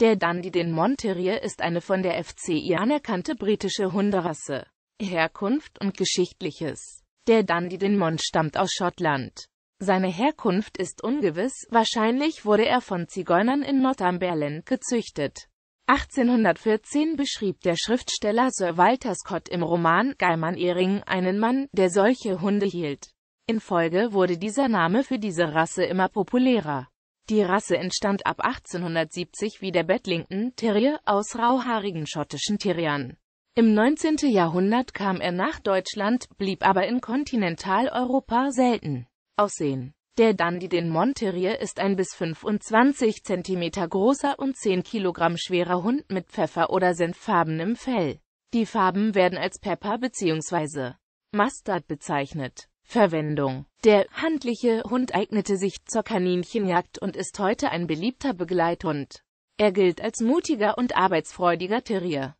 Der Dundee den Monterrier ist eine von der FCI anerkannte britische Hunderasse. Herkunft und Geschichtliches Der Dundee den Mont stammt aus Schottland. Seine Herkunft ist ungewiss, wahrscheinlich wurde er von Zigeunern in Northumberland gezüchtet. 1814 beschrieb der Schriftsteller Sir Walter Scott im Roman Geimann Ehring einen Mann, der solche Hunde hielt. In Folge wurde dieser Name für diese Rasse immer populärer. Die Rasse entstand ab 1870 wie der Bedlington Terrier aus rauhaarigen schottischen Terriern. Im 19. Jahrhundert kam er nach Deutschland, blieb aber in Kontinentaleuropa selten. Aussehen Der Dundee den Monterrier ist ein bis 25 cm großer und 10 kg schwerer Hund mit pfeffer- oder senffarbenem Fell. Die Farben werden als Pepper bzw. Mustard bezeichnet Verwendung. Der handliche Hund eignete sich zur Kaninchenjagd und ist heute ein beliebter Begleithund. Er gilt als mutiger und arbeitsfreudiger Terrier.